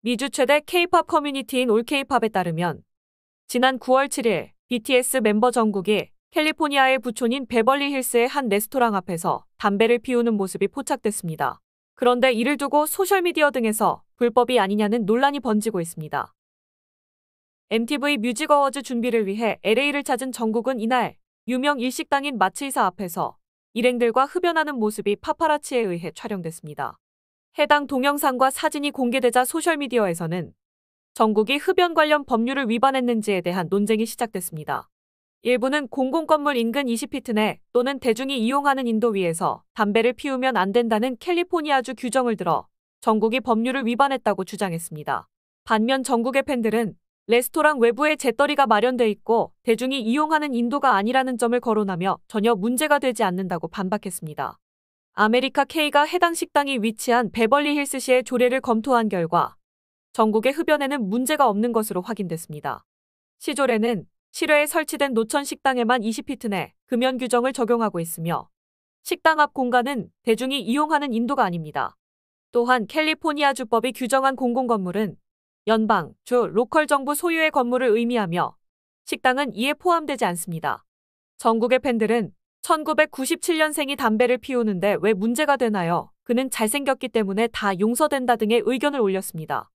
미주 최대 K-팝 커뮤니티인 올케이팝에 따르면 지난 9월 7일 BTS 멤버 전국이 캘리포니아의 부촌인 베벌리 힐스의 한 레스토랑 앞에서 담배를 피우는 모습이 포착됐습니다. 그런데 이를 두고 소셜미디어 등에서 불법이 아니냐는 논란이 번지고 있습니다. MTV 뮤직 어워즈 준비를 위해 LA를 찾은 정국은 이날 유명 일식당인 마츠이사 앞에서 일행들과 흡연하는 모습이 파파라치에 의해 촬영됐습니다. 해당 동영상과 사진이 공개되자 소셜미디어에서는 전국이 흡연 관련 법률을 위반했는지에 대한 논쟁이 시작됐습니다. 일부는 공공건물 인근 20피트 내 또는 대중이 이용하는 인도 위에서 담배를 피우면 안 된다는 캘리포니아주 규정을 들어 전국이 법률을 위반했다고 주장했습니다. 반면 전국의 팬들은 레스토랑 외부에 재떨이가 마련돼 있고 대중이 이용하는 인도가 아니라는 점을 거론하며 전혀 문제가 되지 않는다고 반박했습니다. 아메리카 K가 해당 식당이 위치한 베벌리힐스시의 조례를 검토한 결과 전국의 흡연에는 문제가 없는 것으로 확인됐습니다. 시조례는 실외에 설치된 노천 식당에만 20피트 내 금연 규정을 적용하고 있으며 식당 앞 공간은 대중이 이용하는 인도가 아닙니다. 또한 캘리포니아 주법이 규정한 공공건물은 연방, 주, 로컬 정부 소유의 건물을 의미하며 식당은 이에 포함되지 않습니다. 전국의 팬들은 1997년생이 담배를 피우는데 왜 문제가 되나요? 그는 잘생겼기 때문에 다 용서된다 등의 의견을 올렸습니다.